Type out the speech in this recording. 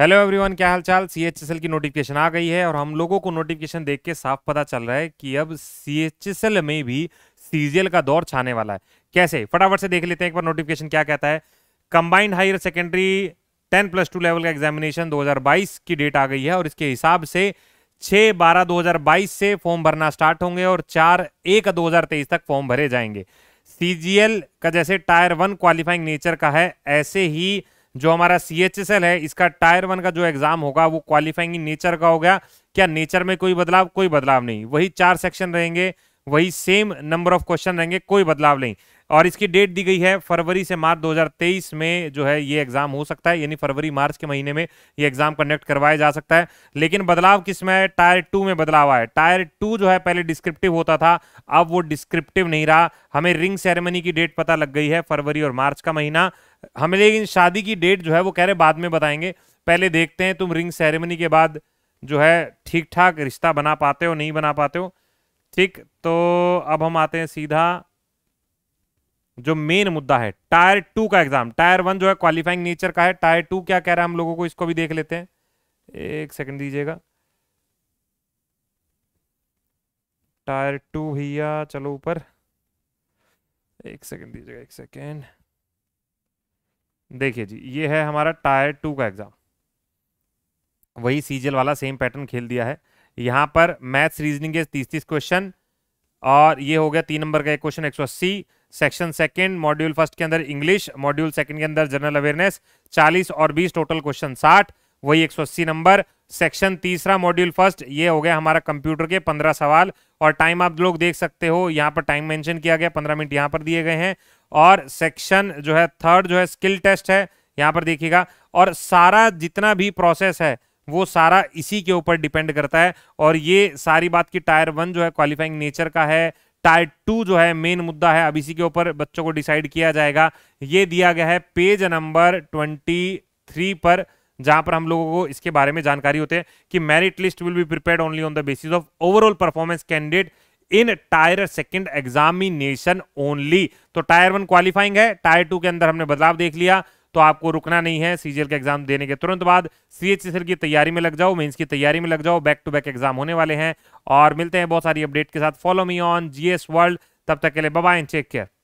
hello everyone क्या हाल चाल सी एच एस एल की नोटिफिकेशन आ गई है और हम लोगों को नोटिफिकेशन देख के साफ पता चल रहा है कि अब सी एच एस एल में भी सीजीएल का दौर छाने वाला है कैसे फटाफट से देख लेते हैं एक बार नोटिफिकेशन क्या कहता है combined higher secondary ten plus two level का एग्जामिनेशन 2022 की डेट आ गई है और इसके हिसाब से छः बारह दो से फॉर्म भरना स्टार्ट होंगे और चार एक दो तक फॉर्म भरे जाएंगे सी का जैसे टायर वन क्वालिफाइंग नेचर का है ऐसे ही जो हमारा सी है इसका टायर वन का जो एग्जाम होगा वो क्वालिफाइंग नेचर का हो गया क्या नेचर में कोई बदलाव कोई बदलाव नहीं वही चार सेक्शन रहेंगे वही सेम नंबर ऑफ क्वेश्चन रहेंगे कोई बदलाव नहीं और इसकी डेट दी गई है फरवरी से मार्च 2023 में जो है ये एग्जाम हो सकता है यानी फरवरी मार्च के महीने में ये एग्जाम कंडक्ट करवाया जा सकता है लेकिन बदलाव किसमें है टायर टू में बदलाव आया टायर टू जो है पहले डिस्क्रिप्टिव होता था अब वो डिस्क्रिप्टिव नहीं रहा हमें रिंग सेरेमनी की डेट पता लग गई है फरवरी और मार्च का महीना हमें लेकिन शादी की डेट जो है वो कह रहे बाद में बताएंगे पहले देखते हैं तुम रिंग सेरेमनी के बाद जो है ठीक ठाक रिश्ता बना पाते हो नहीं बना पाते हो ठीक तो अब हम आते हैं सीधा जो मेन मुद्दा है टायर टू का एग्जाम टायर वन जो है क्वालिफाइंग नेचर का है टायर टू क्या कह रहा है हम लोगों को इसको भी देख लेते हैं एक सेकंड दीजिएगा टायर टू भैया चलो ऊपर एक सेकंड दीजिएगा एक सेकंड देखिए जी ये है हमारा टायर टू का एग्जाम वही सीजल वाला सेम पैटर्न खेल दिया है यहां पर मैथ्स रीजनिंग के तीस तीस क्वेश्चन और ये हो गया तीन नंबर का एक क्वेश्चन एक सौ अस्सी सेक्शन सेकंड मॉड्यूल फर्स्ट के अंदर इंग्लिश मॉड्यूल सेकंड के अंदर जनरल अवेयरनेस 40 और 20 टोटल क्वेश्चन 60 वही 180 नंबर सेक्शन तीसरा मॉड्यूल फर्स्ट ये हो गया हमारा कंप्यूटर के 15 सवाल और टाइम आप लोग देख सकते हो यहाँ पर टाइम मेंशन किया गया 15 मिनट यहाँ पर दिए गए हैं और सेक्शन जो है थर्ड जो है स्किल टेस्ट है यहाँ पर देखिएगा और सारा जितना भी प्रोसेस है वो सारा इसी के ऊपर डिपेंड करता है और ये सारी बात की टायर वन जो है क्वालिफाइंग नेचर का है टायर टू जो है मेन मुद्दा है अब इसी के ऊपर बच्चों को डिसाइड किया जाएगा ये दिया गया है पेज नंबर ट्वेंटी थ्री पर जहां पर हम लोगों को इसके बारे में जानकारी होते हैं कि merit list will be prepare only on the basis of overall performance candidate in tier second examination only तो टायर वन क्वालिफाइंग है टायर टू के अंदर हमने बदलाव देख लिया तो आपको रुकना नहीं है सीजीएल का एग्जाम देने के तुरंत बाद सीएचएसएल की तैयारी में लग जाओ मेंस की तैयारी में लग जाओ बैक टू बैक एग्जाम होने वाले हैं और मिलते हैं बहुत सारी अपडेट के साथ follow me on GS world तब तक के लिए बाय एंड टेक केयर